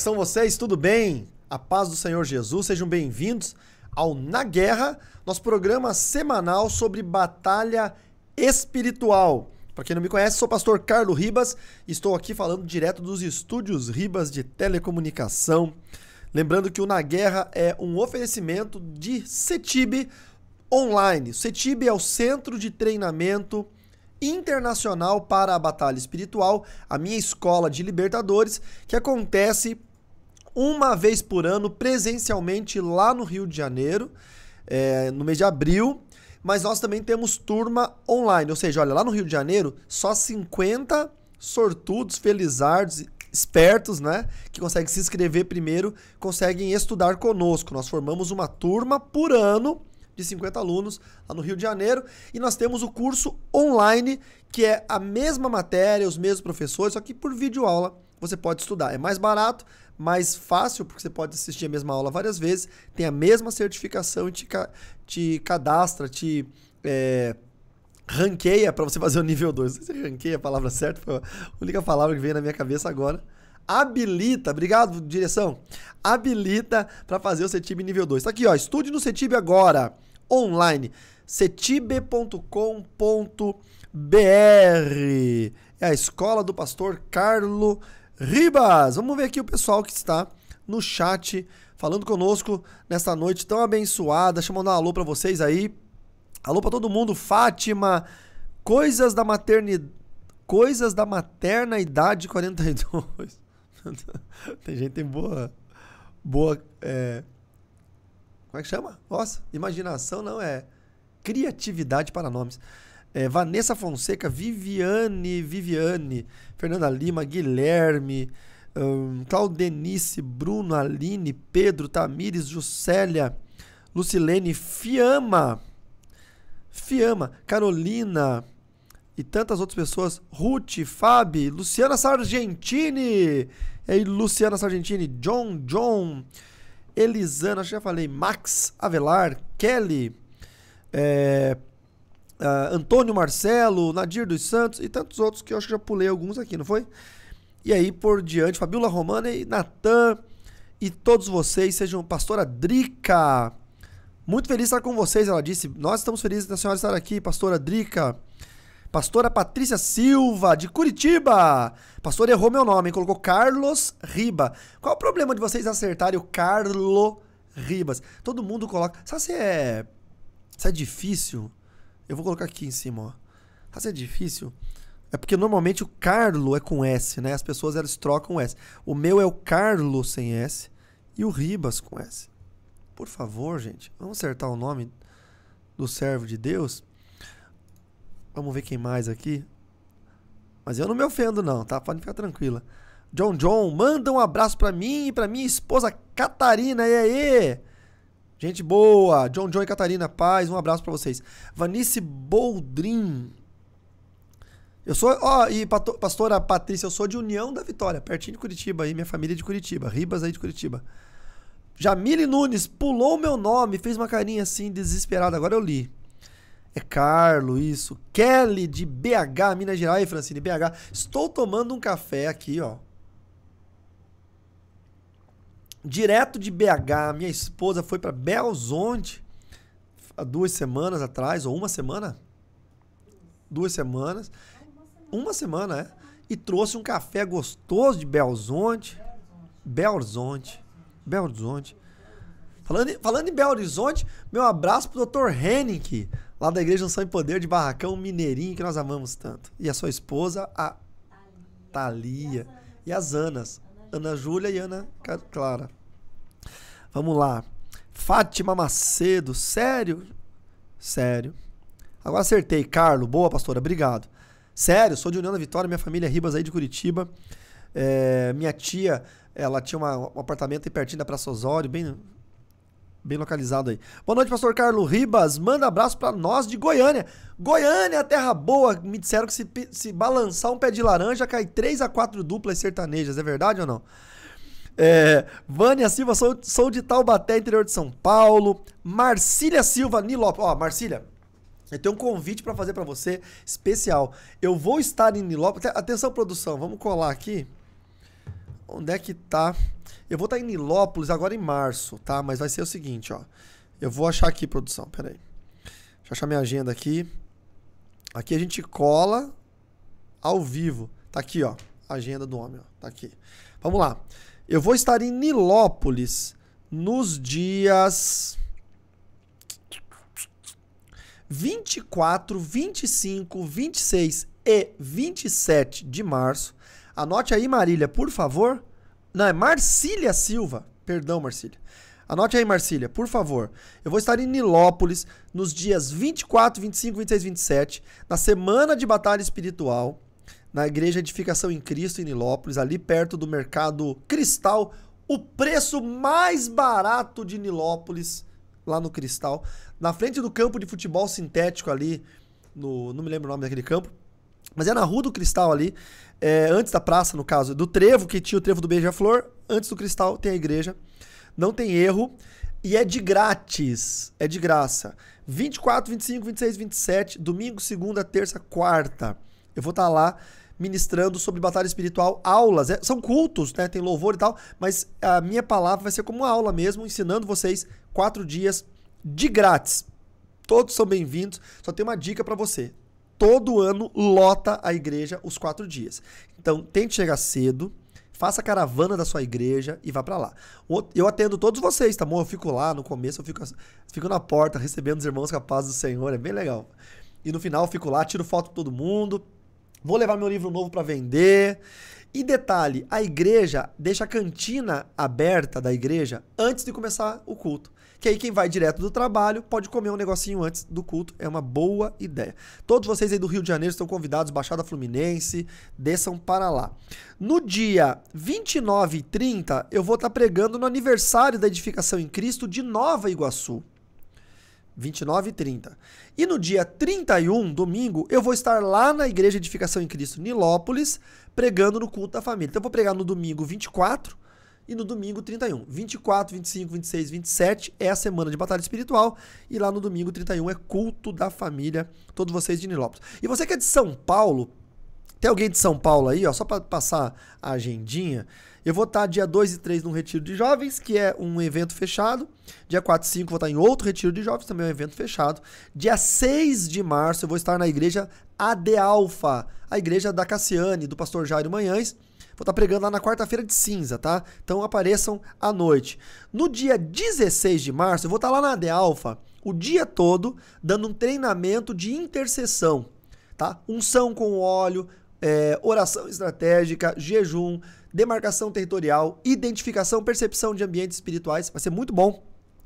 são vocês? Tudo bem? A paz do Senhor Jesus, sejam bem-vindos ao Na Guerra, nosso programa semanal sobre batalha espiritual. Para quem não me conhece, sou o pastor Carlos Ribas e estou aqui falando direto dos estúdios Ribas de telecomunicação. Lembrando que o Na Guerra é um oferecimento de CETIB online. CETIB é o Centro de Treinamento Internacional para a Batalha Espiritual, a minha escola de libertadores, que acontece uma vez por ano, presencialmente lá no Rio de Janeiro, é, no mês de abril. Mas nós também temos turma online, ou seja, olha, lá no Rio de Janeiro, só 50 sortudos, felizardos, espertos, né? Que conseguem se inscrever primeiro, conseguem estudar conosco. Nós formamos uma turma por ano de 50 alunos lá no Rio de Janeiro e nós temos o curso online, que é a mesma matéria, os mesmos professores, só que por vídeo aula você pode estudar. É mais barato, mais fácil, porque você pode assistir a mesma aula várias vezes, tem a mesma certificação e te, ca te cadastra, te. É, ranqueia para você fazer o nível 2. Não sei se ranqueia é a palavra certa, foi a única palavra que veio na minha cabeça agora habilita, obrigado direção, habilita para fazer o CETIB nível 2. Tá aqui, ó, estude no CETIB agora, online, cetib.com.br. É a escola do pastor Carlo Ribas. Vamos ver aqui o pessoal que está no chat falando conosco nesta noite tão abençoada. Chamando um alô para vocês aí. Alô para todo mundo. Fátima, coisas da maternidade, coisas da materna idade 42. tem gente tem boa boa é... como é que chama? Nossa, imaginação não é criatividade para nomes é, Vanessa Fonseca, Viviane, Viviane, Fernanda Lima, Guilherme, um, Claudenice, Bruno, Aline, Pedro, Tamires, Juscelia, Lucilene, Fiamma, Fiama, Carolina e tantas outras pessoas, Ruth, Fabi, Luciana Sargentini, Luciana Sargentini, John, John, Elisana, acho que já falei, Max Avelar, Kelly, é, uh, Antônio Marcelo, Nadir dos Santos e tantos outros que eu acho que já pulei alguns aqui, não foi? E aí por diante, Fabiola Romana e Natan e todos vocês, sejam pastora Drica. Muito feliz estar com vocês, ela disse. Nós estamos felizes da senhora estar aqui, pastora Drica. Pastora Patrícia Silva, de Curitiba. Pastor errou meu nome, colocou Carlos Riba. Qual o problema de vocês acertarem o Carlo Ribas? Todo mundo coloca. Sabe se é. Se é difícil? Eu vou colocar aqui em cima, ó. Raça tá é difícil. É porque normalmente o Carlo é com S, né? As pessoas elas trocam o S. O meu é o Carlo sem S e o Ribas com S. Por favor, gente, vamos acertar o nome do servo de Deus. Vamos ver quem mais aqui. Mas eu não me ofendo não, tá? Pode ficar tranquila. John John, manda um abraço para mim e para minha esposa Catarina. E aí? Gente boa, John John e Catarina Paz, um abraço para vocês. Vanice Boldrin. Eu sou, ó, e pastora Patrícia, eu sou de União da Vitória, pertinho de Curitiba aí, minha família é de Curitiba, Ribas aí de Curitiba. Jamile Nunes pulou meu nome, fez uma carinha assim desesperada, agora eu li. É Carlo, isso. Kelly de BH, Minas Gerais, Francine, BH. Estou tomando um café aqui, ó direto de BH, minha esposa foi para Belzonte há duas semanas atrás, ou uma semana? Duas semanas. Uma semana, é. E trouxe um café gostoso de Belzonte. Belzonte. Belzonte. Falando, falando em Belo Horizonte, meu abraço pro Dr. Henning, lá da Igreja Unção e Poder de Barracão Mineirinho, que nós amamos tanto. E a sua esposa, a Thalia. E as Anas. Ana Júlia e Ana Clara. Vamos lá. Fátima Macedo, sério? Sério. Agora acertei. Carlo, boa, pastora, obrigado. Sério, sou de União da Vitória, minha família é Ribas aí de Curitiba. É, minha tia, ela tinha uma, um apartamento aí pertinho da Praça Osório, bem bem localizado aí. Boa noite, pastor Carlos Ribas. Manda abraço para nós de Goiânia. Goiânia, terra boa. Me disseram que se, se balançar um pé de laranja, cai três a quatro duplas sertanejas. É verdade ou não? É, Vânia Silva, sou, sou de Taubaté, interior de São Paulo. Marcília Silva, Nilópolis. Ó, Marcília, eu tenho um convite para fazer para você especial. Eu vou estar em Nilópolis. Atenção, produção, vamos colar aqui. Onde é que tá? Eu vou estar tá em Nilópolis agora em março, tá? Mas vai ser o seguinte, ó. Eu vou achar aqui, produção, peraí. Deixa eu achar minha agenda aqui. Aqui a gente cola ao vivo. Tá aqui, ó. Agenda do homem, ó. Tá aqui. Vamos lá. Eu vou estar em Nilópolis nos dias 24, 25, 26 e 27 de março. Anote aí, Marília, por favor. Não, é Marcília Silva. Perdão, Marcília. Anote aí, Marcília, por favor. Eu vou estar em Nilópolis nos dias 24, 25, 26, 27, na Semana de Batalha Espiritual, na Igreja Edificação em Cristo, em Nilópolis, ali perto do Mercado Cristal, o preço mais barato de Nilópolis, lá no Cristal, na frente do campo de futebol sintético ali, no, não me lembro o nome daquele campo, mas é na Rua do Cristal ali, é, antes da praça, no caso, do trevo, que tinha o trevo do Beija-Flor, antes do Cristal tem a igreja. Não tem erro. E é de grátis. É de graça. 24, 25, 26, 27, domingo, segunda, terça, quarta. Eu vou estar tá lá ministrando sobre batalha espiritual, aulas. É, são cultos, né? Tem louvor e tal, mas a minha palavra vai ser como uma aula mesmo, ensinando vocês quatro dias de grátis. Todos são bem-vindos. Só tem uma dica para você todo ano lota a igreja os quatro dias. Então tente chegar cedo, faça a caravana da sua igreja e vá para lá. Eu atendo todos vocês, tá bom? Eu fico lá no começo, eu fico, fico na porta recebendo os irmãos capazes do Senhor, é bem legal. E no final eu fico lá, tiro foto de todo mundo, vou levar meu livro novo para vender. E detalhe, a igreja deixa a cantina aberta da igreja antes de começar o culto que aí quem vai direto do trabalho pode comer um negocinho antes do culto. É uma boa ideia. Todos vocês aí do Rio de Janeiro estão convidados, Baixada Fluminense, desçam para lá. No dia 29 e 30, eu vou estar tá pregando no aniversário da edificação em Cristo de Nova Iguaçu. 29 e 30. E no dia 31, domingo, eu vou estar lá na Igreja Edificação em Cristo, Nilópolis, pregando no culto da família. Então eu vou pregar no domingo 24, e no domingo 31. 24, 25, 26, 27 é a semana de batalha espiritual e lá no domingo 31 é culto da família, todos vocês de Nilópolis. E você que é de São Paulo, tem alguém de São Paulo aí, ó, só para passar a agendinha. Eu vou estar tá dia 2 e 3 no retiro de jovens, que é um evento fechado. Dia 4 e 5 vou estar tá em outro retiro de jovens, também é um evento fechado. Dia 6 de março eu vou estar na igreja AD Alfa, a igreja da Cassiane, do pastor Jairo Manhães. Vou estar tá pregando lá na quarta-feira de cinza, tá? Então apareçam à noite. No dia 16 de março, eu vou estar tá lá na De Alfa o dia todo dando um treinamento de intercessão, tá? Unção com óleo, é, oração estratégica, jejum, demarcação territorial, identificação, percepção de ambientes espirituais. Vai ser muito bom.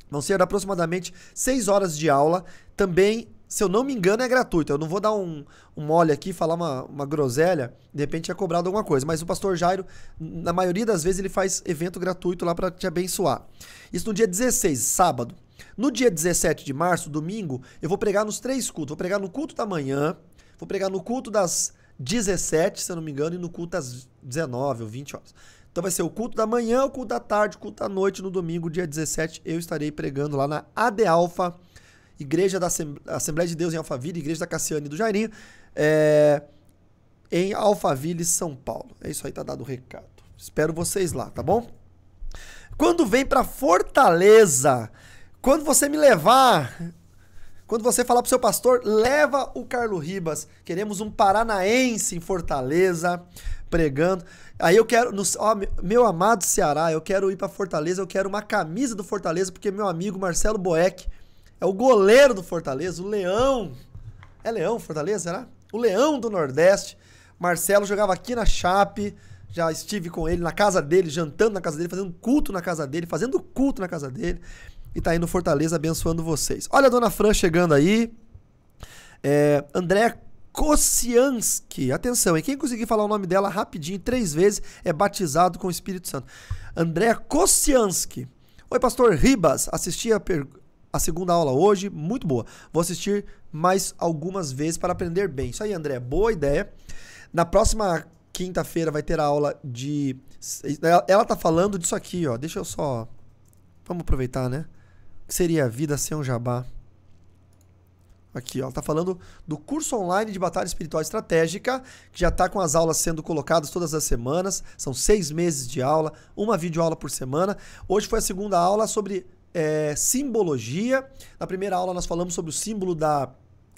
Vão ser aproximadamente 6 horas de aula. Também se eu não me engano, é gratuito. Eu não vou dar um, um mole aqui, falar uma, uma groselha, de repente é cobrado alguma coisa. Mas o pastor Jairo, na maioria das vezes, ele faz evento gratuito lá para te abençoar. Isso no dia 16, sábado. No dia 17 de março, domingo, eu vou pregar nos três cultos. Vou pregar no culto da manhã, vou pregar no culto das 17, se eu não me engano, e no culto às 19 ou 20 horas. Então vai ser o culto da manhã, o culto da tarde, o culto da noite, no domingo, dia 17, eu estarei pregando lá na AD Alfa igreja da Assembleia de Deus em Alphaville, igreja da Cassiane e do Jairinho, é, em Alphaville, São Paulo. É isso aí, tá dado o recado. Espero vocês lá, tá bom? Quando vem para Fortaleza, quando você me levar, quando você falar pro seu pastor, leva o Carlo Ribas. Queremos um paranaense em Fortaleza pregando. Aí eu quero, no, ó, meu amado Ceará, eu quero ir para Fortaleza, eu quero uma camisa do Fortaleza porque meu amigo Marcelo Boeck é o goleiro do Fortaleza, o Leão. É Leão, Fortaleza, será? O Leão do Nordeste. Marcelo jogava aqui na Chape. Já estive com ele na casa dele, jantando na casa dele, fazendo culto na casa dele, fazendo culto na casa dele. E tá aí no Fortaleza abençoando vocês. Olha a dona Fran chegando aí. É, André Kosianski. Atenção, e quem conseguir falar o nome dela rapidinho, três vezes, é batizado com o Espírito Santo. André Kosianski. Oi, pastor Ribas. Assisti a, a segunda aula hoje, muito boa. Vou assistir mais algumas vezes para aprender bem. Isso aí, André, boa ideia. Na próxima quinta-feira vai ter a aula de. Ela tá falando disso aqui, ó. Deixa eu só. Vamos aproveitar, né? O que seria a vida sem um jabá? Aqui, ó, ela tá falando do curso online de Batalha Espiritual Estratégica, que já está com as aulas sendo colocadas todas as semanas. São seis meses de aula, uma videoaula por semana. Hoje foi a segunda aula sobre é, simbologia. Na primeira aula nós falamos sobre o símbolo da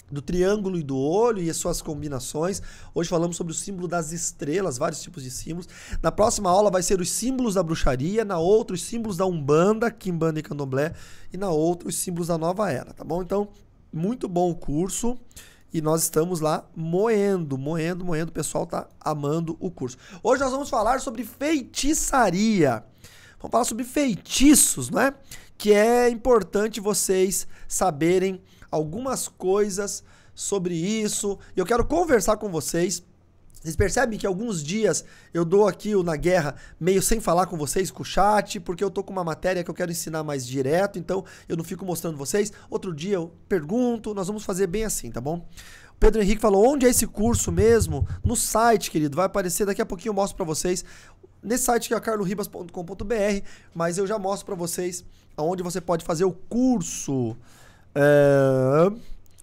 do triângulo e do olho e as suas combinações. Hoje falamos sobre o símbolo das estrelas, vários tipos de símbolos. Na próxima aula vai ser os símbolos da bruxaria, na outra os símbolos da Umbanda, Kimbanda e Candomblé e na outra os símbolos da Nova Era, tá bom? Então, muito bom o curso e nós estamos lá moendo, moendo, moendo. O pessoal tá amando o curso. Hoje nós vamos falar sobre feitiçaria. Vamos falar sobre feitiços, não é? que é importante vocês saberem algumas coisas sobre isso. Eu quero conversar com vocês. Vocês percebem que alguns dias eu dou aqui o Na Guerra meio sem falar com vocês, com o chat, porque eu tô com uma matéria que eu quero ensinar mais direto, então eu não fico mostrando vocês. Outro dia eu pergunto, nós vamos fazer bem assim, tá bom? O Pedro Henrique falou: onde é esse curso mesmo? No site, querido, vai aparecer, daqui a pouquinho eu mostro para vocês. Nesse site que é carloribas.com.br, mas eu já mostro para vocês onde você pode fazer o curso. É...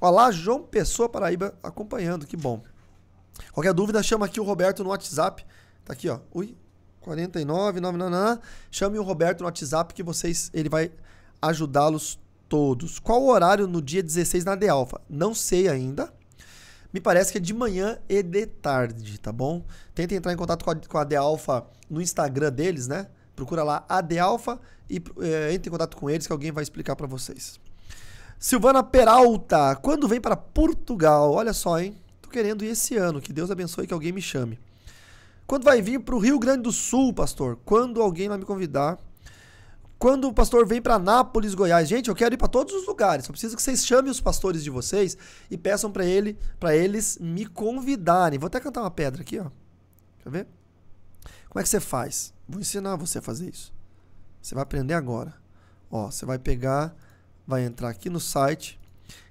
Olá, João Pessoa Paraíba acompanhando, que bom. Qualquer dúvida, chama aqui o Roberto no WhatsApp. Tá aqui, ó. Ui, 49, Chame o Roberto no WhatsApp que vocês, ele vai ajudá-los todos. Qual o horário no dia 16 na De Alfa? Não sei ainda. Me parece que é de manhã e de tarde, tá bom? Tenta entrar em contato com a, com a De Alfa no Instagram deles, né? Procura lá AD Alfa e é, entre em contato com eles que alguém vai explicar para vocês. Silvana Peralta, quando vem para Portugal? Olha só, hein? Tô querendo ir esse ano, que Deus abençoe que alguém me chame. Quando vai vir para o Rio Grande do Sul, pastor? Quando alguém vai me convidar? Quando o pastor vem para Nápoles, Goiás? Gente, eu quero ir para todos os lugares. Só preciso que vocês chamem os pastores de vocês e peçam para ele, para eles me convidarem. Vou até cantar uma pedra aqui, ó. Quer ver? Como é que você faz? Vou ensinar você a fazer isso. Você vai aprender agora. Ó, você vai pegar, vai entrar aqui no site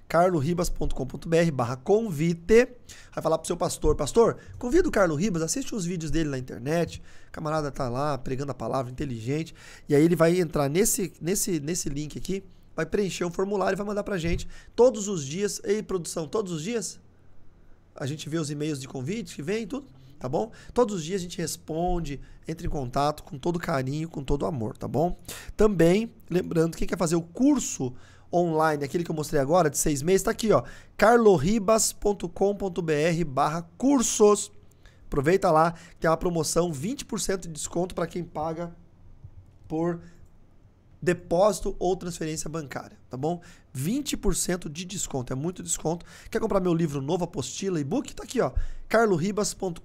carloribas.com.br barra convite. Vai falar pro seu pastor, pastor, convida o Carlo Ribas, assiste os vídeos dele na internet. O camarada tá lá pregando a palavra, inteligente. E aí ele vai entrar nesse, nesse, nesse link aqui, vai preencher um formulário e vai mandar pra gente todos os dias. Ei, produção, todos os dias? A gente vê os e-mails de convite que vem e tudo tá bom? Todos os dias a gente responde, entra em contato com todo carinho, com todo amor, tá bom? Também, lembrando, quem quer fazer o curso online, aquele que eu mostrei agora, de seis meses, tá aqui, ó, carloribas.com.br barra cursos. Aproveita lá, tem uma promoção, 20% de desconto para quem paga por depósito ou transferência bancária, tá bom? 20% de desconto, é muito desconto. Quer comprar meu livro novo, apostila, e-book? Tá aqui, ó, carloribas.com.br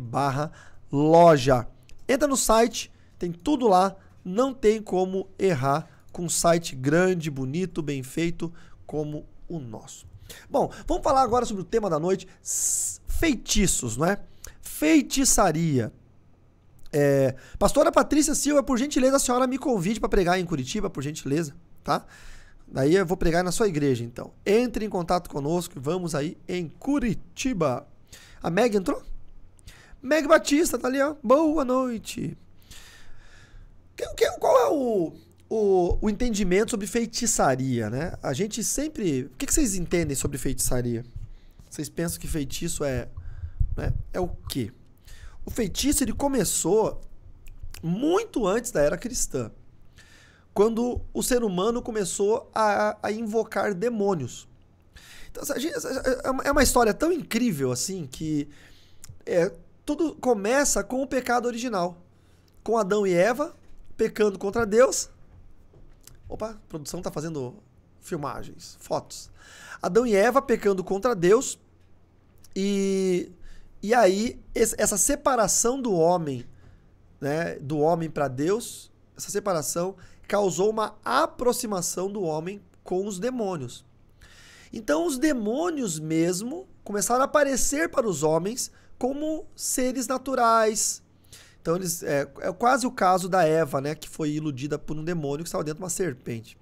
barra loja. Entra no site, tem tudo lá, não tem como errar com um site grande, bonito, bem feito como o nosso. Bom, vamos falar agora sobre o tema da noite, feitiços, não é? Feitiçaria. É, pastora Patrícia Silva, por gentileza, a senhora me convide para pregar em Curitiba, por gentileza, tá? Daí eu vou pregar na sua igreja, então. Entre em contato conosco, vamos aí em Curitiba. A Meg entrou? Meg Batista, tá ali, ó. Boa noite. Qual é o, o, o entendimento sobre feitiçaria, né? A gente sempre. O que, que vocês entendem sobre feitiçaria? Vocês pensam que feitiço é. Né? É o quê? o feitiço ele começou muito antes da era cristã, quando o ser humano começou a, a invocar demônios. Então, é, é uma história tão incrível assim que é, tudo começa com o pecado original, com Adão e Eva pecando contra Deus. Opa, a produção está fazendo filmagens, fotos. Adão e Eva pecando contra Deus e e aí, essa separação do homem, né, do homem para Deus, essa separação causou uma aproximação do homem com os demônios. Então, os demônios mesmo começaram a aparecer para os homens como seres naturais. Então, eles, é, é quase o caso da Eva, né, que foi iludida por um demônio que estava dentro de uma serpente.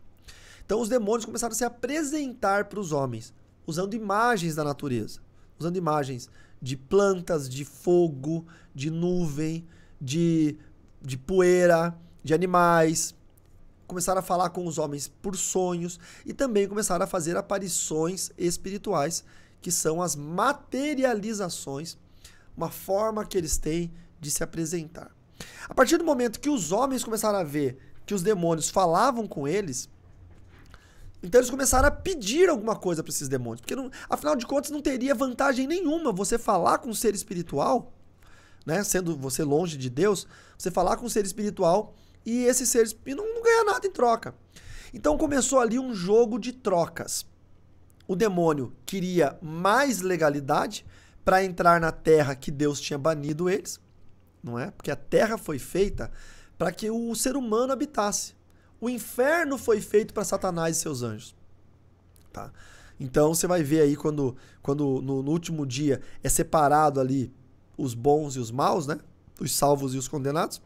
Então, os demônios começaram a se apresentar para os homens, usando imagens da natureza, usando imagens de plantas, de fogo, de nuvem, de, de poeira, de animais. Começaram a falar com os homens por sonhos e também começaram a fazer aparições espirituais, que são as materializações, uma forma que eles têm de se apresentar. A partir do momento que os homens começaram a ver que os demônios falavam com eles, então eles começaram a pedir alguma coisa para esses demônios, porque não, afinal de contas não teria vantagem nenhuma você falar com um ser espiritual, né, sendo você longe de Deus, você falar com um ser espiritual e esse ser espiritual não, não nada em troca. Então começou ali um jogo de trocas. O demônio queria mais legalidade para entrar na terra que Deus tinha banido eles, não é? Porque a terra foi feita para que o ser humano habitasse. O inferno foi feito para Satanás e seus anjos. Tá? Então você vai ver aí quando, quando no, no, último dia é separado ali os bons e os maus, né? Os salvos e os condenados.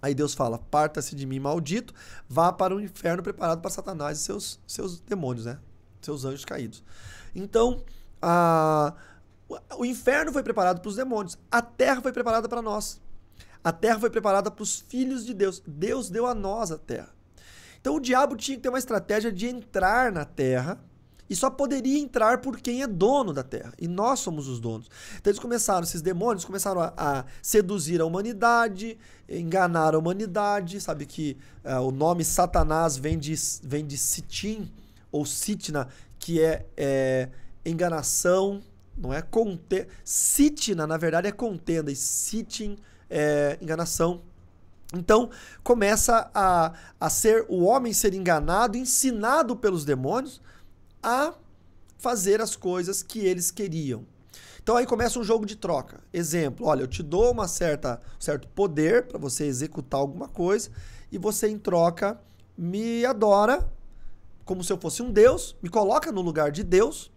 Aí Deus fala: parta-se de mim, maldito, vá para o inferno preparado para Satanás e seus, seus demônios, né? Seus anjos caídos. Então, a, o inferno foi preparado para os demônios, a terra foi preparada para nós. A terra foi preparada para os filhos de Deus. Deus deu a nós a terra. Então o diabo tinha que ter uma estratégia de entrar na terra e só poderia entrar por quem é dono da terra. E nós somos os donos. Então eles começaram, esses demônios começaram a, a seduzir a humanidade, enganar a humanidade. Sabe que uh, o nome Satanás vem de, vem de Sitim ou Sitna, que é, é enganação, não é? Conte Sitna, na verdade, é contenda, e sitin é enganação. Então começa a, a ser o homem ser enganado, ensinado pelos demônios a fazer as coisas que eles queriam. Então aí começa um jogo de troca. Exemplo, olha, eu te dou uma certa um certo poder para você executar alguma coisa e você em troca me adora como se eu fosse um deus, me coloca no lugar de deus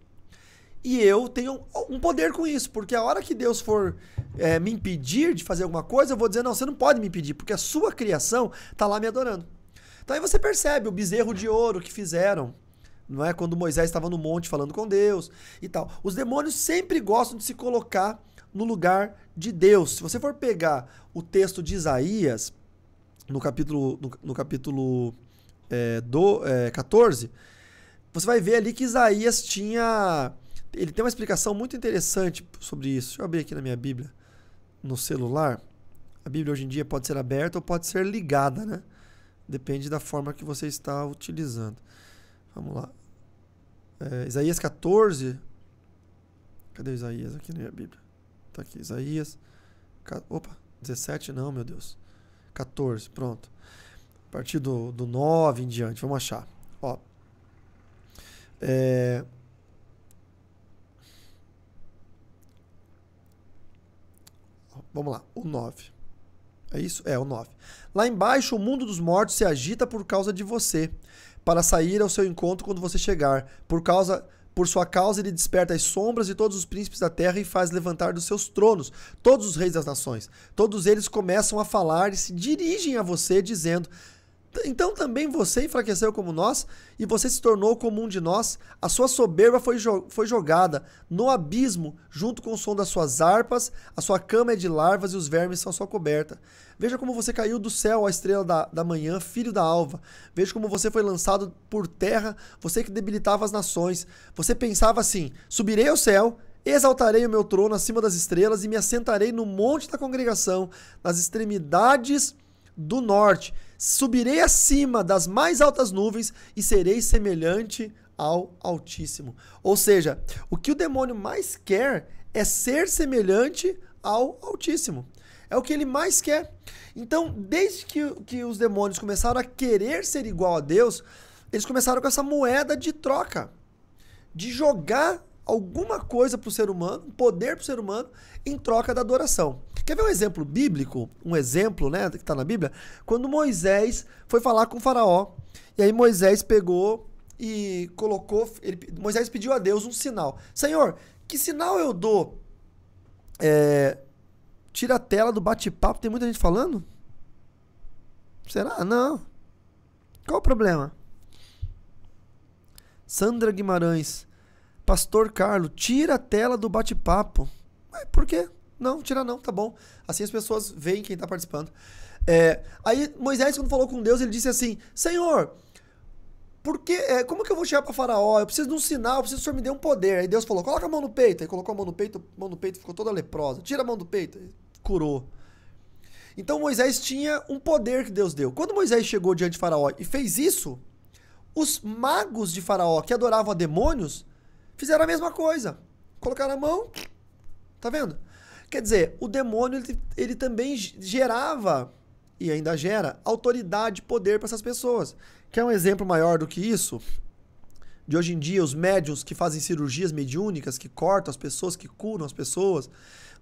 e eu tenho um poder com isso, porque a hora que Deus for é, me impedir de fazer alguma coisa, eu vou dizer: não, você não pode me impedir, porque a sua criação está lá me adorando. Então aí você percebe o bezerro de ouro que fizeram, não é? Quando Moisés estava no monte falando com Deus e tal. Os demônios sempre gostam de se colocar no lugar de Deus. Se você for pegar o texto de Isaías, no capítulo, no, no capítulo é, do, é, 14, você vai ver ali que Isaías tinha ele tem uma explicação muito interessante sobre isso. Deixa eu abrir aqui na minha Bíblia, no celular. A Bíblia hoje em dia pode ser aberta ou pode ser ligada, né? Depende da forma que você está utilizando. Vamos lá. É, Isaías 14. Cadê Isaías aqui na minha Bíblia? Tá aqui, Isaías. Opa, 17 não, meu Deus. 14, pronto. A partir do, do 9 em diante, vamos achar. Ó. É, Vamos lá, o 9. É isso? É, o 9. Lá embaixo, o mundo dos mortos se agita por causa de você, para sair ao seu encontro quando você chegar. Por causa por sua causa ele desperta as sombras de todos os príncipes da terra e faz levantar dos seus tronos todos os reis das nações. Todos eles começam a falar e se dirigem a você, dizendo: então também você enfraqueceu como nós e você se tornou como um de nós. A sua soberba foi, jo foi jogada no abismo, junto com o som das suas harpas. A sua cama é de larvas e os vermes são sua coberta. Veja como você caiu do céu, a estrela da, da manhã, filho da alva. Veja como você foi lançado por terra, você que debilitava as nações. Você pensava assim: subirei ao céu, Exaltarei o meu trono acima das estrelas e me assentarei no monte da congregação, nas extremidades do norte. Subirei acima das mais altas nuvens e serei semelhante ao Altíssimo. Ou seja, o que o demônio mais quer é ser semelhante ao Altíssimo. É o que ele mais quer. Então, desde que, que os demônios começaram a querer ser igual a Deus, eles começaram com essa moeda de troca, de jogar alguma coisa para o ser humano, um poder para o ser humano, em troca da adoração. Quer ver um exemplo bíblico? Um exemplo, né, que está na Bíblia? Quando Moisés foi falar com o faraó, e aí Moisés pegou e colocou, ele, Moisés pediu a Deus um sinal. Senhor, que sinal eu dou? É, tira a tela do bate-papo, tem muita gente falando? Será? Não. Qual o problema? Sandra Guimarães. Pastor Carlos, tira a tela do bate-papo. Por quê? Não, tira não, tá bom. Assim as pessoas veem quem está participando. É, aí Moisés, quando falou com Deus, ele disse assim: Senhor, porque, é, como que eu vou chegar para Faraó? Eu preciso de um sinal, eu preciso que o senhor me dê um poder. Aí Deus falou: coloca a mão no peito. Aí colocou a mão no peito, a mão no peito ficou toda leprosa. Tira a mão do peito, curou. Então Moisés tinha um poder que Deus deu. Quando Moisés chegou diante de Faraó e fez isso, os magos de Faraó que adoravam a demônios Fizeram a mesma coisa. Colocaram a mão. Tá vendo? Quer dizer, o demônio ele, ele também gerava e ainda gera autoridade e poder para essas pessoas. Quer um exemplo maior do que isso? De hoje em dia, os médiums que fazem cirurgias mediúnicas, que cortam as pessoas, que curam as pessoas,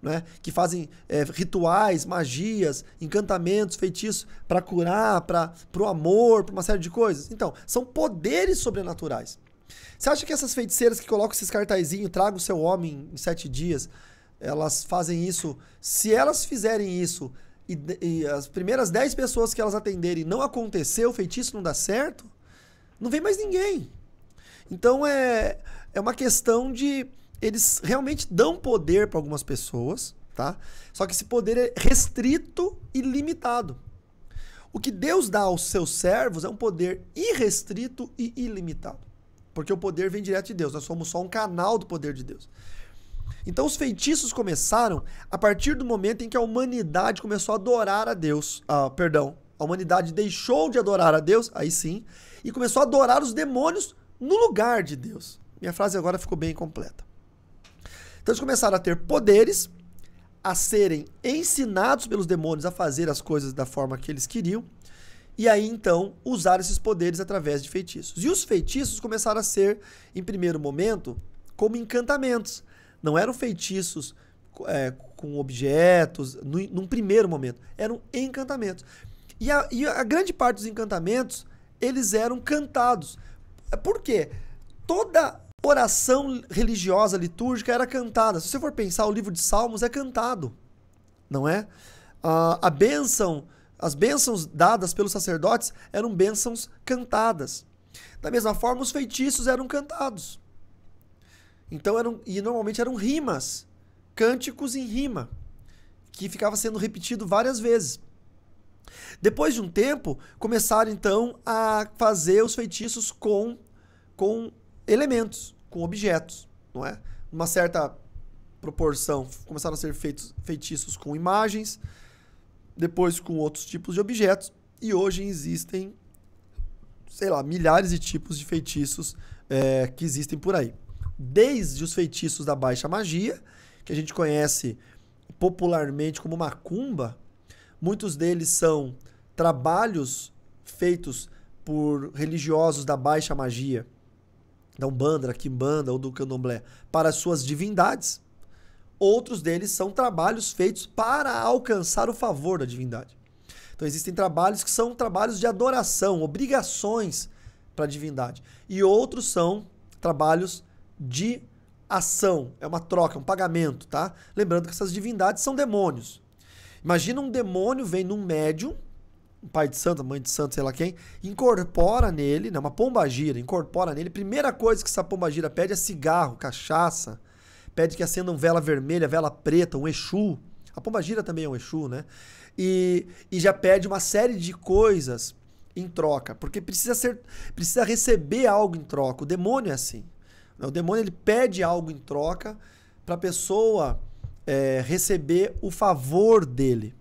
né? que fazem é, rituais, magias, encantamentos, feitiços para curar, para o amor, para uma série de coisas. Então, são poderes sobrenaturais. Você acha que essas feiticeiras que colocam esses cartazinhos, traga o seu homem em sete dias, elas fazem isso? Se elas fizerem isso e, e as primeiras dez pessoas que elas atenderem não aconteceu, o feitiço não dá certo, não vem mais ninguém. Então é, é uma questão de. Eles realmente dão poder para algumas pessoas, tá? Só que esse poder é restrito e limitado. O que Deus dá aos seus servos é um poder irrestrito e ilimitado. Porque o poder vem direto de Deus, nós somos só um canal do poder de Deus. Então os feitiços começaram a partir do momento em que a humanidade começou a adorar a Deus. Ah, perdão, a humanidade deixou de adorar a Deus, aí sim, e começou a adorar os demônios no lugar de Deus. Minha frase agora ficou bem completa. Então eles começaram a ter poderes, a serem ensinados pelos demônios a fazer as coisas da forma que eles queriam, e aí então usar esses poderes através de feitiços. E os feitiços começaram a ser, em primeiro momento, como encantamentos. Não eram feitiços é, com objetos, no, num primeiro momento. Eram encantamentos. E a, e a grande parte dos encantamentos, eles eram cantados. Por quê? Toda oração religiosa, litúrgica, era cantada. Se você for pensar, o livro de Salmos é cantado, não é? a bênção as bênçãos dadas pelos sacerdotes eram bênçãos cantadas. Da mesma forma, os feitiços eram cantados. Então eram e normalmente eram rimas, cânticos em rima, que ficava sendo repetido várias vezes. Depois de um tempo, começaram então a fazer os feitiços com com elementos, com objetos, não é? Uma certa proporção começaram a ser feitos feitiços com imagens, depois com outros tipos de objetos, e hoje existem, sei lá, milhares de tipos de feitiços é, que existem por aí. Desde os feitiços da baixa magia, que a gente conhece popularmente como macumba, muitos deles são trabalhos feitos por religiosos da baixa magia, da Umbanda, da Quimbanda ou do Candomblé, para suas divindades, Outros deles são trabalhos feitos para alcançar o favor da divindade. Então existem trabalhos que são trabalhos de adoração, obrigações para a divindade. E outros são trabalhos de ação, é uma troca, um pagamento, tá? Lembrando que essas divindades são demônios. Imagina um demônio vem num médium, um pai de santo, mãe de santo, sei lá quem, incorpora nele, né, uma pombagira, incorpora nele. Primeira coisa que essa pombagira pede é cigarro, cachaça, pede que acendam vela vermelha, vela preta, um Exu. A pomba gira também é um Exu, né? E, e já pede uma série de coisas em troca, porque precisa ser precisa receber algo em troca. O demônio é assim. O demônio ele pede algo em troca para a pessoa é, receber o favor dele.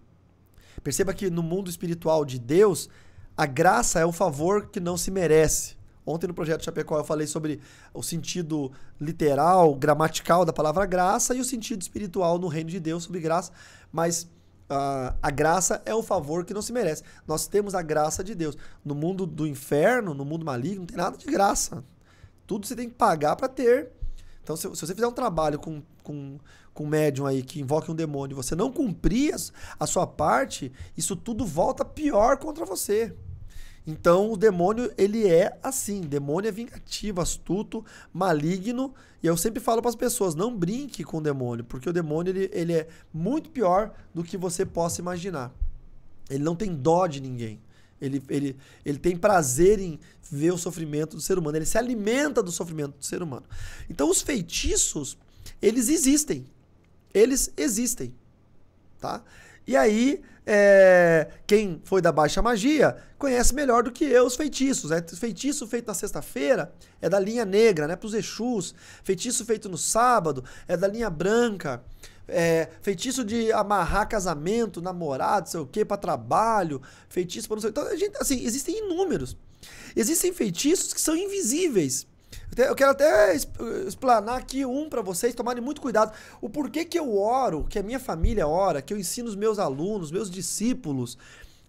Perceba que no mundo espiritual de Deus, a graça é um favor que não se merece. Ontem no projeto Chapecó eu falei sobre o sentido literal, gramatical da palavra graça e o sentido espiritual no reino de Deus sobre graça, mas a, ah, a graça é o favor que não se merece. Nós temos a graça de Deus. No mundo do inferno, no mundo maligno, não tem nada de graça. Tudo você tem que pagar para ter. Então, se, se, você fizer um trabalho com, com, com um médium aí que invoque um demônio e você não cumprir a, a sua parte, isso tudo volta pior contra você. Então o demônio, ele é assim, demônio é vingativo, astuto, maligno, e eu sempre falo para as pessoas, não brinque com o demônio, porque o demônio ele, ele é muito pior do que você possa imaginar. Ele não tem dó de ninguém. Ele, ele, ele tem prazer em ver o sofrimento do ser humano. Ele se alimenta do sofrimento do ser humano. Então, os feitiços, eles existem. Eles existem. Tá? E aí, é, quem foi da baixa magia conhece melhor do que eu os feitiços. Né? Feitiço feito na sexta-feira é da linha negra, né? Para os Exus. Feitiço feito no sábado é da linha branca. É, feitiço de amarrar casamento, namorado, sei o que, para trabalho, feitiço para não sei o que. Então, gente, assim, existem inúmeros. Existem feitiços que são invisíveis. Eu quero até explanar aqui um para vocês tomarem muito cuidado. O porquê que eu oro, que a minha família ora, que eu ensino os meus alunos, meus discípulos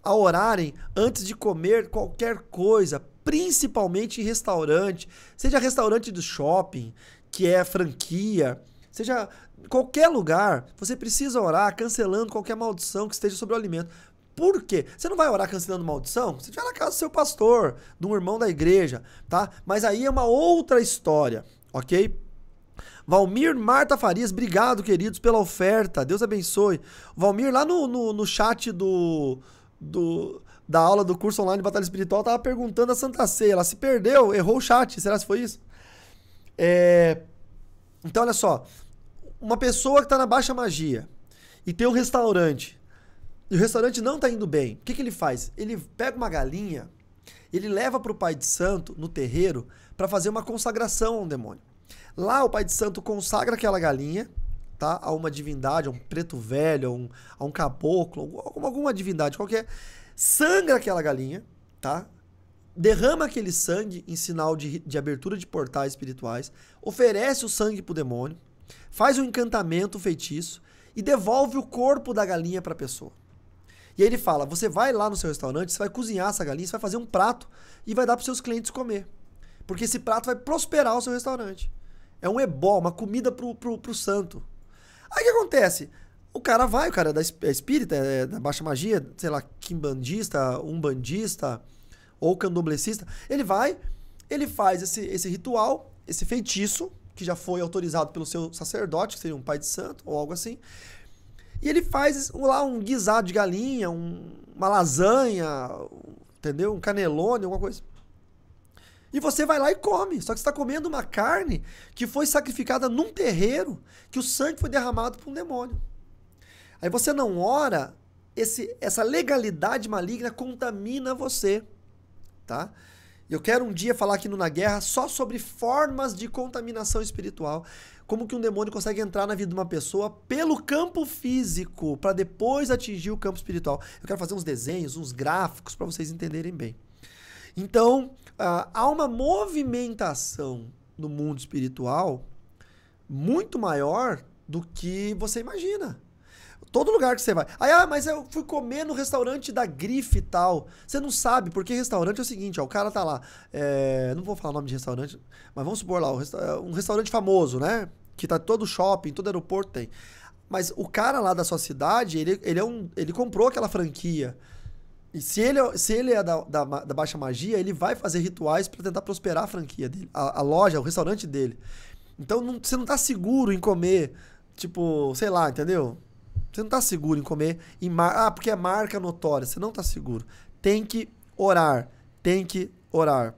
a orarem antes de comer qualquer coisa, principalmente em restaurante, seja restaurante do shopping, que é franquia, seja qualquer lugar, você precisa orar cancelando qualquer maldição que esteja sobre o alimento. Por quê? Você não vai orar cancelando maldição? Você vai na casa do seu pastor, de um irmão da igreja, tá? Mas aí é uma outra história, ok? Valmir Marta Farias, obrigado, queridos, pela oferta. Deus abençoe. Valmir, lá no, no, no chat do, do, da aula do curso online de Batalha Espiritual, tava perguntando a Santa Ceia. Ela se perdeu, errou o chat. Será que foi isso? É... Então, olha só. Uma pessoa que está na baixa magia e tem um restaurante e o restaurante não está indo bem, o que, que ele faz? Ele pega uma galinha, ele leva para o pai de santo no terreiro para fazer uma consagração ao demônio. Lá o pai de santo consagra aquela galinha tá? a uma divindade, a um preto velho, a um, a um caboclo, alguma divindade qualquer. Sangra aquela galinha, tá? derrama aquele sangue em sinal de, de abertura de portais espirituais, oferece o sangue para o demônio, faz um encantamento, um feitiço e devolve o corpo da galinha para a pessoa. E aí ele fala: você vai lá no seu restaurante, você vai cozinhar essa galinha, você vai fazer um prato e vai dar para seus clientes comer. Porque esse prato vai prosperar o seu restaurante. É um ebó, uma comida pro, pro, pro santo. Aí o que acontece? O cara vai, o cara é da é espírita, é da baixa magia, sei lá, quimbandista, umbandista ou candomblessista. Ele vai, ele faz esse, esse ritual, esse feitiço, que já foi autorizado pelo seu sacerdote, que seria um pai de santo ou algo assim. E ele faz lá um guisado de galinha, um, uma lasanha, entendeu? Um canelone, alguma coisa. E você vai lá e come. Só que você está comendo uma carne que foi sacrificada num terreiro, que o sangue foi derramado por um demônio. Aí você não ora, esse, essa legalidade maligna contamina você. Tá? Eu quero um dia falar aqui no Na Guerra só sobre formas de contaminação espiritual como que um demônio consegue entrar na vida de uma pessoa pelo campo físico para depois atingir o campo espiritual. Eu quero fazer uns desenhos, uns gráficos para vocês entenderem bem. Então, uh, há uma movimentação no mundo espiritual muito maior do que você imagina. Todo lugar que você vai. Aí, ah, mas eu fui comer no restaurante da grife e tal. Você não sabe, porque restaurante é o seguinte, ó, o cara tá lá. É, não vou falar o nome de restaurante, mas vamos supor lá, eh, um restaurante famoso, né? Que tá todo shopping, todo aeroporto tem. Mas o cara lá da sua cidade, ele, ele, é um, ele comprou aquela franquia. E se ele, é, se ele é da, da, da baixa magia, ele vai fazer rituais para tentar prosperar a franquia dele, a, a loja, o restaurante dele. Então não, você não tá seguro em comer, tipo, sei lá, entendeu? Você não está seguro em comer. Em mar... Ah, porque é marca notória. Você não está seguro. Tem que orar. Tem que orar.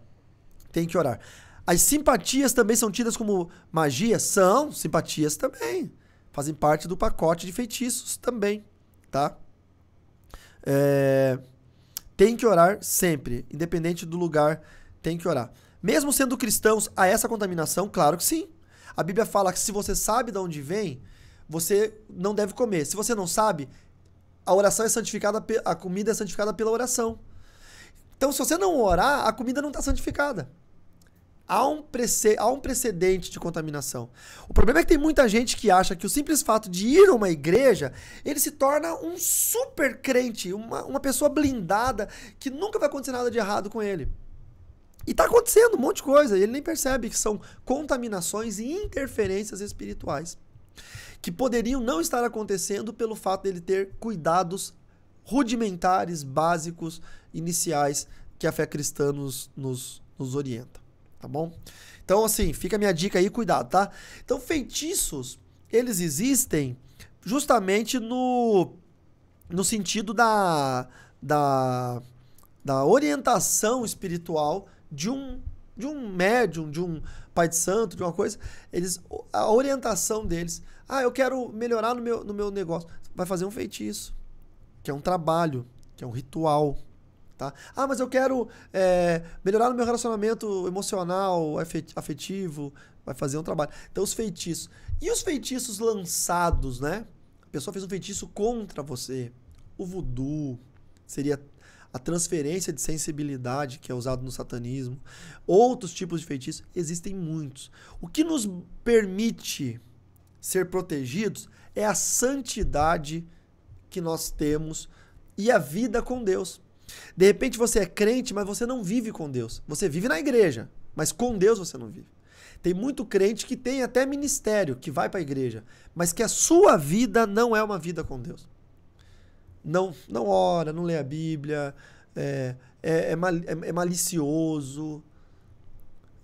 Tem que orar. As simpatias também são tidas como magia? São simpatias também. Fazem parte do pacote de feitiços também, tá? É... Tem que orar sempre, independente do lugar, tem que orar. Mesmo sendo cristãos, há essa contaminação? Claro que sim. A Bíblia fala que se você sabe de onde vem, você não deve comer. Se você não sabe, a oração é santificada, a comida é santificada pela oração. Então, se você não orar, a comida não está santificada. Há um, prece, há um precedente de contaminação. O problema é que tem muita gente que acha que o simples fato de ir a uma igreja, ele se torna um super crente, uma, uma pessoa blindada, que nunca vai acontecer nada de errado com ele. E está acontecendo um monte de coisa, e ele nem percebe que são contaminações e interferências espirituais que poderiam não estar acontecendo pelo fato dele ter cuidados rudimentares, básicos, iniciais que a fé cristã nos, nos, nos orienta. Tá bom? Então, assim, fica a minha dica aí, cuidado, tá? Então, feitiços, eles existem justamente no, no sentido da, da, da orientação espiritual de um, de um médium, de um pai de santo, de uma coisa. Eles, a orientação deles ah, eu quero melhorar no meu, no meu negócio. Vai fazer um feitiço, que é um trabalho, que é um ritual. Tá? Ah, mas eu quero é, melhorar no meu relacionamento emocional, afetivo. Vai fazer um trabalho. Então, os feitiços. E os feitiços lançados, né? A pessoa fez um feitiço contra você. O voodoo seria a transferência de sensibilidade que é usado no satanismo. Outros tipos de feitiços existem muitos. O que nos permite ser protegidos é a santidade que nós temos e a vida com Deus. De repente você é crente, mas você não vive com Deus. Você vive na igreja, mas com Deus você não vive. Tem muito crente que tem até ministério, que vai para a igreja, mas que a sua vida não é uma vida com Deus. Não, não ora, não lê a Bíblia, é, é, é, mal, é, é malicioso,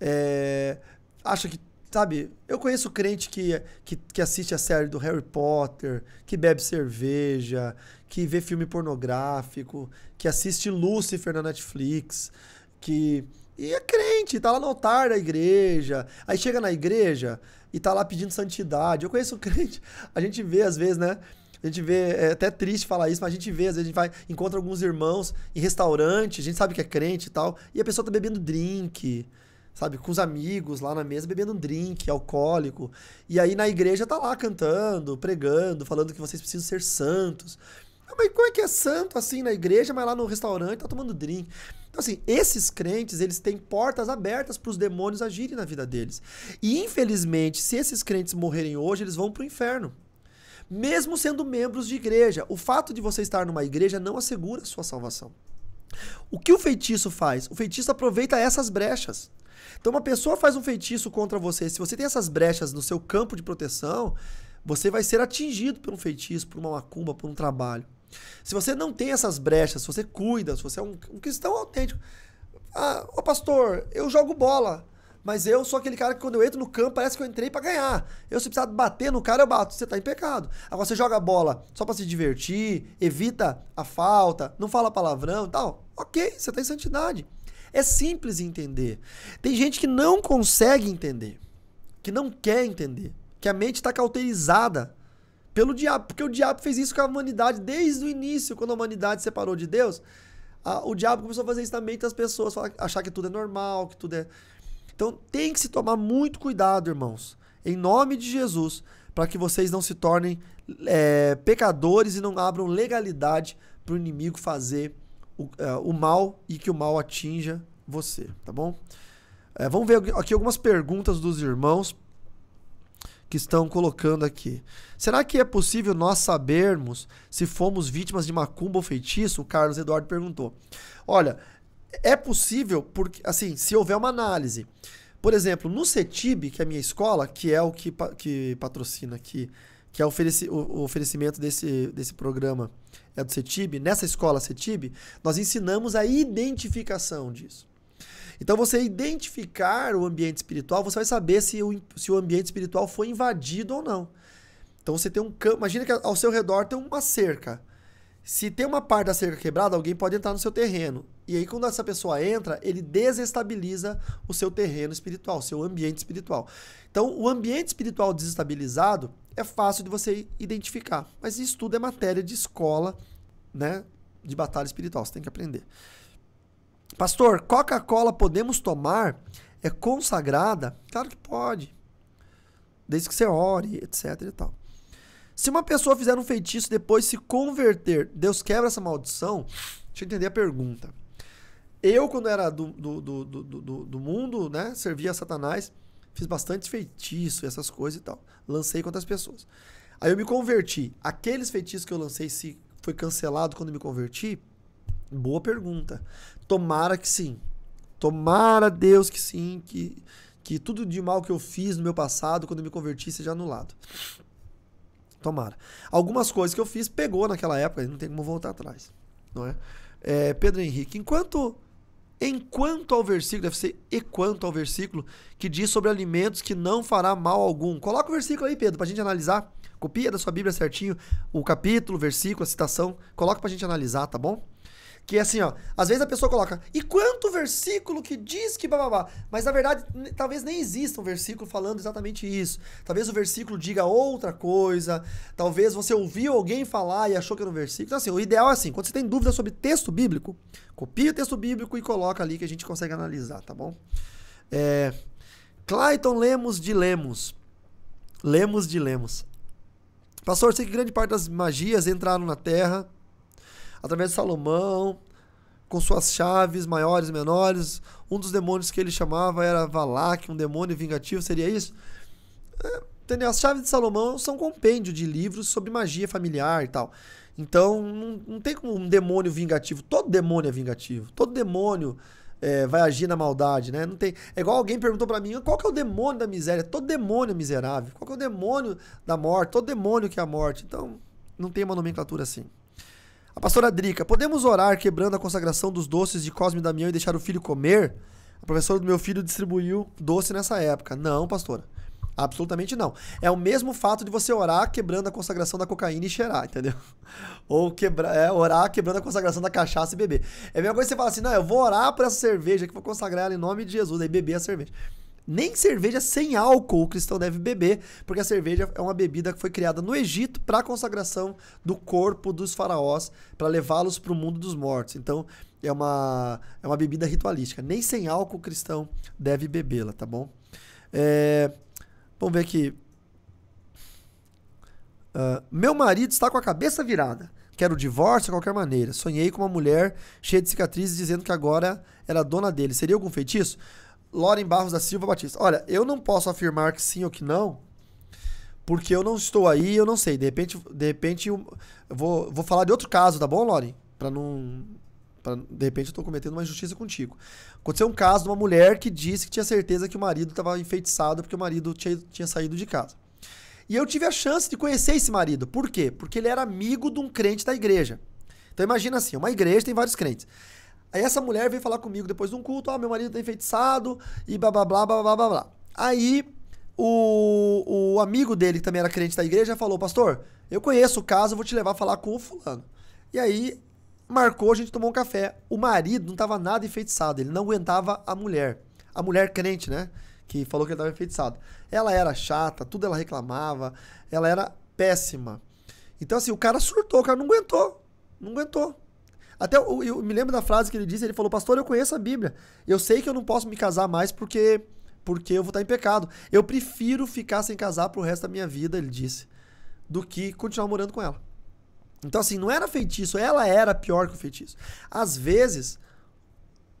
é, acha que Sabe, eu conheço crente que, que, que assiste a série do Harry Potter, que bebe cerveja, que vê filme pornográfico, que assiste Lúcifer na Netflix, que. E é crente, tá lá no altar da igreja. Aí chega na igreja e tá lá pedindo santidade. Eu conheço crente. A gente vê às vezes, né? A gente vê, é até triste falar isso, mas a gente vê, às vezes a gente vai, encontra alguns irmãos em restaurante, a gente sabe que é crente e tal, e a pessoa tá bebendo drink, sabe, com os amigos lá na mesa bebendo um drink alcoólico. E aí na igreja tá lá cantando, pregando, falando que vocês precisam ser santos. Ah, mas como é que é santo assim na igreja, mas lá no restaurante tá tomando drink? Então, assim, esses crentes, eles têm portas abertas para os demônios agirem na vida deles. E, infelizmente, se esses crentes morrerem hoje, eles vão para o inferno. Mesmo sendo membros de igreja, o fato de você estar numa igreja não assegura a sua salvação. O que o feitiço faz? O feitiço aproveita essas brechas. Então, uma pessoa faz um feitiço contra você. Se você tem essas brechas no seu campo de proteção, você vai ser atingido por um feitiço, por uma macumba, por um trabalho. Se você não tem essas brechas, se você cuida, se você é um, um cristão autêntico. Ah, ô pastor, eu jogo bola. Mas eu sou aquele cara que quando eu entro no campo, parece que eu entrei para ganhar. Eu, se precisar bater no cara, eu bato. Você tá em pecado. Agora, você joga a bola só para se divertir, evita a falta, não fala palavrão e tal. Ok, você tá em santidade. É simples entender. Tem gente que não consegue entender, que não quer entender, que a mente está cauterizada pelo diabo, porque o diabo fez isso com a humanidade desde o início, quando a humanidade separou de Deus. A, ah, o diabo começou a fazer isso na mente das pessoas, falar, achar que tudo é normal, que tudo é então tem que se tomar muito cuidado, irmãos, em nome de Jesus, para que vocês não se tornem é, pecadores e não abram legalidade para o inimigo fazer o, é, o, mal e que o mal atinja você, tá bom? É, vamos ver aqui algumas perguntas dos irmãos que estão colocando aqui. Será que é possível nós sabermos se fomos vítimas de macumba ou feitiço? O Carlos Eduardo perguntou. Olha, é possível, porque assim, se houver uma análise. Por exemplo, no CETIB, que é a minha escola, que é o que, que patrocina aqui, que é ofereci, o, o, oferecimento desse, desse programa, é do CETIB, nessa escola CETIB, nós ensinamos a identificação disso. Então, você identificar o ambiente espiritual, você vai saber se o, se o ambiente espiritual foi invadido ou não. Então, você tem um campo. Imagina que ao seu redor tem uma cerca. Se tem uma parte da cerca quebrada, alguém pode entrar no seu terreno. E aí, quando essa pessoa entra, ele desestabiliza o seu terreno espiritual, o seu ambiente espiritual. Então, o ambiente espiritual desestabilizado é fácil de você identificar. Mas isso tudo é matéria de escola, né? De batalha espiritual. Você tem que aprender. Pastor, Coca-Cola podemos tomar? É consagrada? Claro que pode. Desde que você ore, etc e tal. Se uma pessoa fizer um feitiço depois se converter, Deus quebra essa maldição? Deixa eu entender a pergunta. Eu, quando era do, do, do, do, do mundo, né? Servia a Satanás, fiz bastante feitiço, essas coisas e tal. Lancei contra as pessoas. Aí eu me converti. Aqueles feitiços que eu lancei, se foi cancelado quando me converti? Boa pergunta. Tomara que sim. Tomara Deus que sim, que, que tudo de mal que eu fiz no meu passado, quando eu me converti, seja anulado. Tomara. Algumas coisas que eu fiz pegou naquela época, não tem como voltar atrás, não é? é Pedro Henrique, enquanto Enquanto ao versículo, deve ser e quanto ao versículo, que diz sobre alimentos que não fará mal algum. Coloca o versículo aí, Pedro, para a gente analisar. Copia da sua Bíblia certinho o capítulo, o versículo, a citação. Coloca para a gente analisar, tá bom? Que é assim, ó. Às vezes a pessoa coloca, e quanto versículo que diz que bababá? Mas na verdade, talvez nem exista um versículo falando exatamente isso. Talvez o versículo diga outra coisa. Talvez você ouviu alguém falar e achou que era um versículo. Então, assim, o ideal é assim: quando você tem dúvida sobre texto bíblico, copia o texto bíblico e coloca ali que a gente consegue analisar, tá bom? É. Clayton Lemos de Lemos. Lemos de Lemos. Pastor, sei que grande parte das magias entraram na Terra através de Salomão, com suas chaves maiores e menores. Um dos demônios que ele chamava era Valak, um demônio vingativo, seria isso? É, entendeu? As chaves de Salomão são um compêndio de livros sobre magia familiar e tal. Então, não, não, tem como um demônio vingativo. Todo demônio é vingativo. Todo demônio é, vai agir na maldade, né? Não tem... É igual alguém perguntou para mim, qual que é o demônio da miséria? Todo demônio é miserável. Qual que é o demônio da morte? Todo demônio que é a morte. Então, não tem uma nomenclatura assim. A pastora Drica, podemos orar quebrando a consagração dos doces de Cosme e Damião e deixar o filho comer? A professora do meu filho distribuiu doce nessa época. Não, pastora. Absolutamente não. É o mesmo fato de você orar quebrando a consagração da cocaína e cheirar, entendeu? Ou quebra, é, orar quebrando a consagração da cachaça e beber. É a mesma coisa que você fala assim: não, eu vou orar para essa cerveja que vou consagrar ela em nome de Jesus, aí beber a cerveja. Nem cerveja sem álcool o cristão deve beber, porque a cerveja é uma bebida que foi criada no Egito para a consagração do corpo dos faraós, para levá-los para o mundo dos mortos. Então, é uma, é uma bebida ritualística. Nem sem álcool o cristão deve bebê-la, tá bom? É, vamos ver aqui. Uh, meu marido está com a cabeça virada. Quero divórcio de qualquer maneira. Sonhei com uma mulher cheia de cicatrizes dizendo que agora era dona dele. Seria algum feitiço? Loren Barros da Silva Batista. Olha, eu não posso afirmar que sim ou que não, porque eu não estou aí, eu não sei. De repente, de repente eu vou, vou falar de outro caso, tá bom, Loren? Para não pra, de repente eu tô cometendo uma injustiça contigo. Aconteceu um caso de uma mulher que disse que tinha certeza que o marido estava enfeitiçado porque o marido tinha, tinha saído de casa. E eu tive a chance de conhecer esse marido. Por quê? Porque ele era amigo de um crente da igreja. Então imagina assim, uma igreja tem vários crentes. Aí essa mulher veio falar comigo depois de um culto, ó, oh, ah, meu marido tá enfeitiçado e blá blá blá blá blá blá blá. Aí o, o amigo dele, que também era crente da igreja, falou, pastor, eu conheço o caso, vou te levar a falar com o fulano. E aí marcou, a gente tomou um café. O marido não tava nada enfeitiçado, ele não aguentava a mulher. A mulher crente, né? Que falou que ele tava enfeitiçado. Ela era chata, tudo ela reclamava, ela era péssima. Então, assim, o cara surtou, o cara não aguentou. Não aguentou. Até eu, eu, me lembro da frase que ele disse, ele falou, pastor, eu conheço a Bíblia. Eu sei que eu não posso me casar mais porque, porque eu vou estar em pecado. Eu prefiro ficar sem casar pro resto da minha vida, ele disse, do que continuar morando com ela. Então, assim, não era feitiço, ela era pior que o feitiço. Às vezes,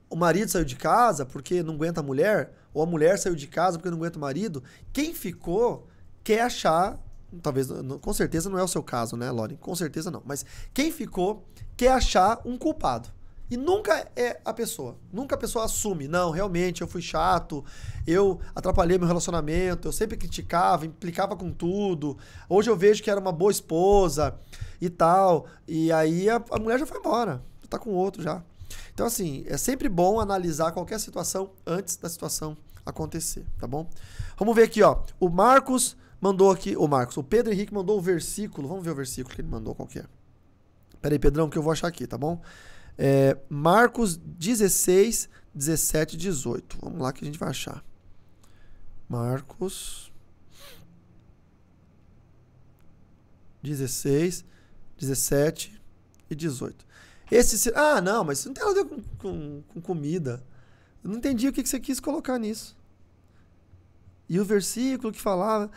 o marido saiu de casa porque não aguenta a mulher, ou a mulher saiu de casa porque não aguenta o marido. Quem ficou quer achar talvez, com certeza não é o seu caso, né, Lore? Com certeza não. Mas quem ficou quer achar um culpado. E nunca é a pessoa. Nunca a pessoa assume. Não, realmente, eu fui chato, eu atrapalhei meu relacionamento, eu sempre criticava, implicava com tudo. Hoje eu vejo que era uma boa esposa e tal. E aí a, a mulher já foi embora, já tá com outro já. Então, assim, é sempre bom analisar qualquer situação antes da situação acontecer, tá bom? Vamos ver aqui, ó. O Marcos mandou aqui, o Marcos, o Pedro Henrique mandou o versículo. Vamos ver o versículo que ele mandou, qual que é. Pera aí, Pedrão, que eu vou achar aqui, tá bom? É, Marcos 16, 17, 18. Vamos lá que a gente vai achar. Marcos 16, 17 e 18. Esse, ah, não, mas isso não tem nada a ver com, com, com comida. Eu não entendi o que, que você quis colocar nisso. E o versículo que falava.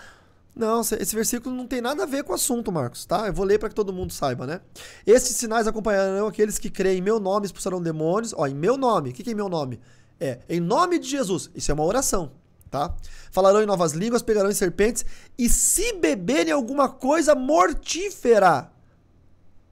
Não, esse versículo não tem nada a ver com o assunto, Marcos, tá? Eu vou ler para que todo mundo saiba, né? Esses sinais acompanharão aqueles que creem em meu nome, expulsarão demônios. Ó, em meu nome. O que, que é em meu nome? É, em nome de Jesus. Isso é uma oração, tá? Falarão em novas línguas, pegarão em serpentes e se beberem alguma coisa mortífera.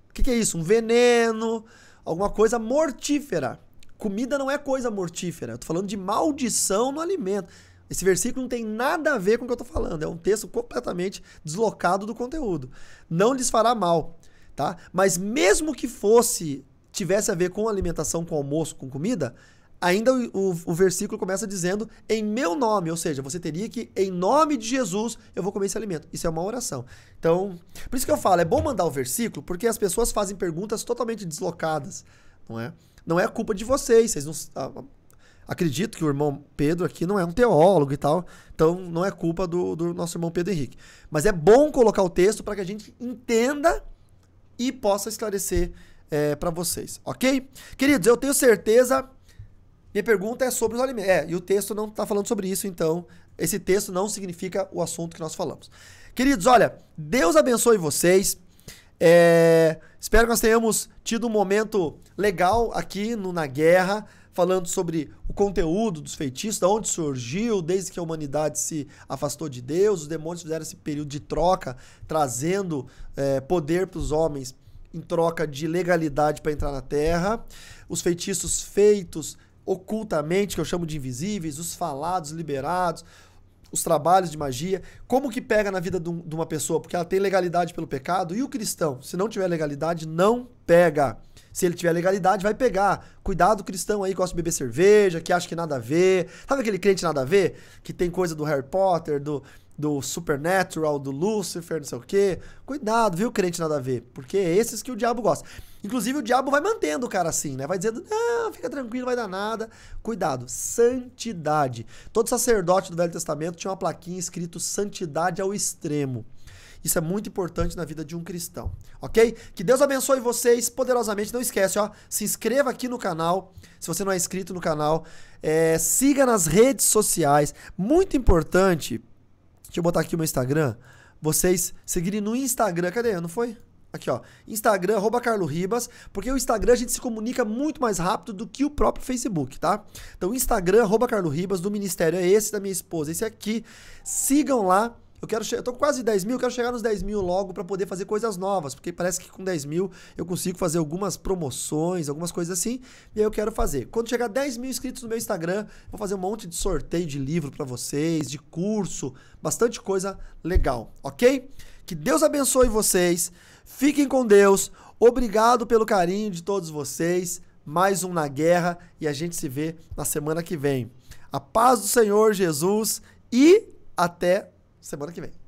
O que, que é isso? Um veneno, alguma coisa mortífera. Comida não é coisa mortífera. Eu tô falando de maldição no alimento. Esse versículo não tem nada a ver com o que eu estou falando. É um texto completamente deslocado do conteúdo. Não lhes fará mal, tá? Mas mesmo que fosse, tivesse a ver com alimentação, com almoço, com comida, ainda o, o, o, versículo começa dizendo em meu nome, ou seja, você teria que, em nome de Jesus, eu vou comer esse alimento. Isso é uma oração. Então, por isso que eu falo, é bom mandar o versículo, porque as pessoas fazem perguntas totalmente deslocadas, não é? Não é culpa de vocês, vocês não. Ah, Acredito que o irmão Pedro aqui não é um teólogo e tal, então não é culpa do, do nosso irmão Pedro Henrique. Mas é bom colocar o texto para que a gente entenda e possa esclarecer é, para vocês, ok? Queridos, eu tenho certeza. Minha pergunta é sobre os alimentos. É, e o texto não está falando sobre isso, então esse texto não significa o assunto que nós falamos. Queridos, olha, Deus abençoe vocês. É, espero que nós tenhamos tido um momento legal aqui no Na Guerra falando sobre o conteúdo dos feitiços, de onde surgiu, desde que a humanidade se afastou de Deus, os demônios fizeram esse período de troca, trazendo é, poder para os homens em troca de legalidade para entrar na Terra, os feitiços feitos ocultamente, que eu chamo de invisíveis, os falados liberados, os trabalhos de magia, como que pega na vida de, de uma pessoa, porque ela tem legalidade pelo pecado, e o cristão, se não tiver legalidade, não pega se ele tiver legalidade, vai pegar. Cuidado, cristão aí que gosta de beber cerveja, que acha que nada a ver. Sabe aquele crente nada a ver? Que tem coisa do Harry Potter, do, do Supernatural, do Lucifer, não sei o quê. Cuidado, viu, crente nada a ver. Porque é esses que o diabo gosta. Inclusive, o diabo vai mantendo o cara assim, né? Vai dizendo, não, fica tranquilo, vai dar nada. Cuidado, santidade. Todo sacerdote do Velho Testamento tinha uma plaquinha escrito santidade ao extremo. Isso é muito importante na vida de um cristão, ok? Que Deus abençoe vocês poderosamente. Não esquece, ó, se inscreva aqui no canal, se você não é inscrito no canal. É, siga nas redes sociais. Muito importante, deixa eu botar aqui o meu Instagram. Vocês seguirem no Instagram. Cadê? Não foi? Aqui, ó. Instagram, arroba Carlo Ribas, porque o Instagram a gente se comunica muito mais rápido do que o próprio Facebook, tá? Então, Instagram, arroba Carlo Ribas, do Ministério é esse, da minha esposa, esse aqui. Sigam lá eu quero eu tô quase 10 mil, eu quero chegar nos 10 mil logo para poder fazer coisas novas, porque parece que com 10 mil eu consigo fazer algumas promoções, algumas coisas assim, e aí eu quero fazer. Quando chegar 10 mil inscritos no meu Instagram, vou fazer um monte de sorteio de livro para vocês, de curso, bastante coisa legal, ok? Que Deus abençoe vocês, fiquem com Deus, obrigado pelo carinho de todos vocês, mais um na guerra e a gente se vê na semana que vem. A paz do Senhor Jesus e até semana que vem.